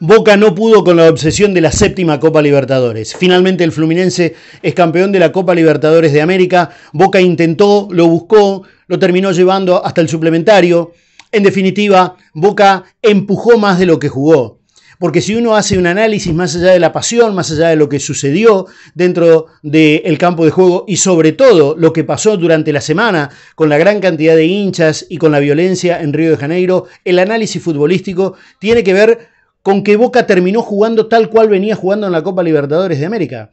Boca no pudo con la obsesión de la séptima Copa Libertadores. Finalmente el Fluminense es campeón de la Copa Libertadores de América. Boca intentó, lo buscó, lo terminó llevando hasta el suplementario. En definitiva, Boca empujó más de lo que jugó. Porque si uno hace un análisis más allá de la pasión, más allá de lo que sucedió dentro del campo de juego y sobre todo lo que pasó durante la semana con la gran cantidad de hinchas y con la violencia en Río de Janeiro, el análisis futbolístico tiene que ver con que Boca terminó jugando tal cual venía jugando en la Copa Libertadores de América.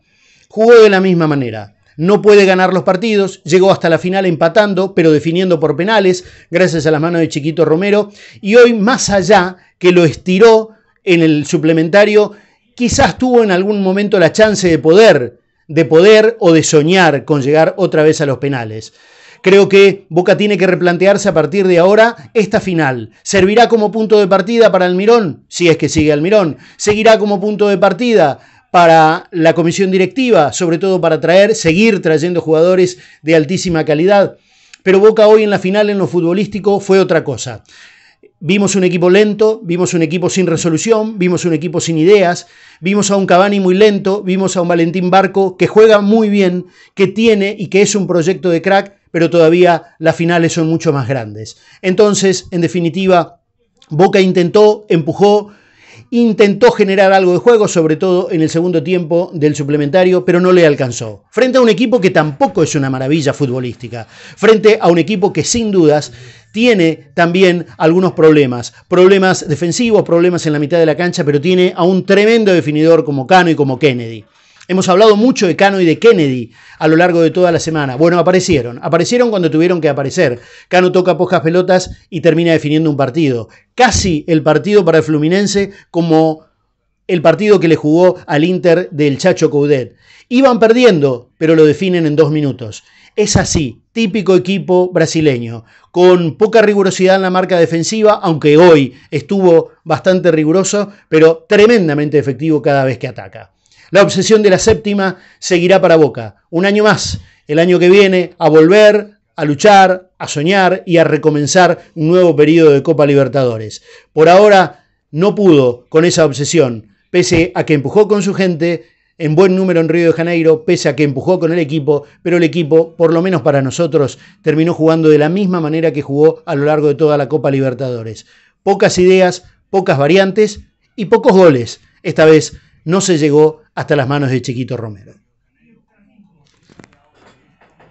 Jugó de la misma manera. No puede ganar los partidos, llegó hasta la final empatando, pero definiendo por penales, gracias a las manos de Chiquito Romero, y hoy más allá que lo estiró en el suplementario, quizás tuvo en algún momento la chance de poder, de poder o de soñar con llegar otra vez a los penales. Creo que Boca tiene que replantearse a partir de ahora esta final. ¿Servirá como punto de partida para Almirón? Si es que sigue Almirón. ¿Seguirá como punto de partida para la comisión directiva? Sobre todo para traer, seguir trayendo jugadores de altísima calidad. Pero Boca hoy en la final en lo futbolístico fue otra cosa. Vimos un equipo lento, vimos un equipo sin resolución, vimos un equipo sin ideas, vimos a un Cavani muy lento, vimos a un Valentín Barco que juega muy bien, que tiene y que es un proyecto de crack, pero todavía las finales son mucho más grandes. Entonces, en definitiva, Boca intentó, empujó, intentó generar algo de juego, sobre todo en el segundo tiempo del suplementario, pero no le alcanzó. Frente a un equipo que tampoco es una maravilla futbolística, frente a un equipo que sin dudas tiene también algunos problemas, problemas defensivos, problemas en la mitad de la cancha, pero tiene a un tremendo definidor como Cano y como Kennedy. Hemos hablado mucho de Cano y de Kennedy a lo largo de toda la semana. Bueno, aparecieron. Aparecieron cuando tuvieron que aparecer. Cano toca pocas pelotas y termina definiendo un partido. Casi el partido para el Fluminense como el partido que le jugó al Inter del Chacho Coudet. Iban perdiendo, pero lo definen en dos minutos. Es así, típico equipo brasileño, con poca rigurosidad en la marca defensiva, aunque hoy estuvo bastante riguroso, pero tremendamente efectivo cada vez que ataca. La obsesión de la séptima seguirá para Boca. Un año más, el año que viene, a volver, a luchar, a soñar y a recomenzar un nuevo periodo de Copa Libertadores. Por ahora no pudo con esa obsesión, pese a que empujó con su gente en buen número en Río de Janeiro, pese a que empujó con el equipo, pero el equipo, por lo menos para nosotros, terminó jugando de la misma manera que jugó a lo largo de toda la Copa Libertadores. Pocas ideas, pocas variantes y pocos goles. Esta vez no se llegó hasta las manos de Chiquito Romero.